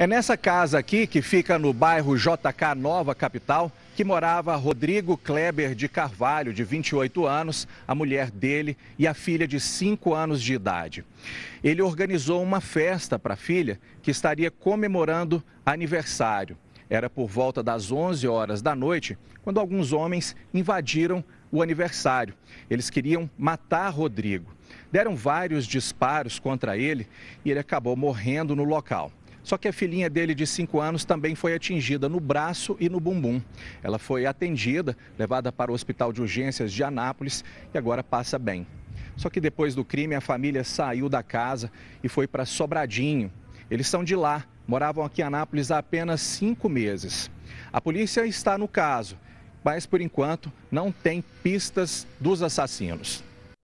É nessa casa aqui, que fica no bairro JK Nova Capital, que morava Rodrigo Kleber de Carvalho, de 28 anos, a mulher dele e a filha de 5 anos de idade. Ele organizou uma festa para a filha que estaria comemorando aniversário. Era por volta das 11 horas da noite, quando alguns homens invadiram o aniversário. Eles queriam matar Rodrigo. Deram vários disparos contra ele e ele acabou morrendo no local. Só que a filhinha dele de 5 anos também foi atingida no braço e no bumbum. Ela foi atendida, levada para o Hospital de Urgências de Anápolis e agora passa bem. Só que depois do crime, a família saiu da casa e foi para Sobradinho. Eles são de lá, moravam aqui em Anápolis há apenas cinco meses. A polícia está no caso, mas por enquanto não tem pistas dos assassinos.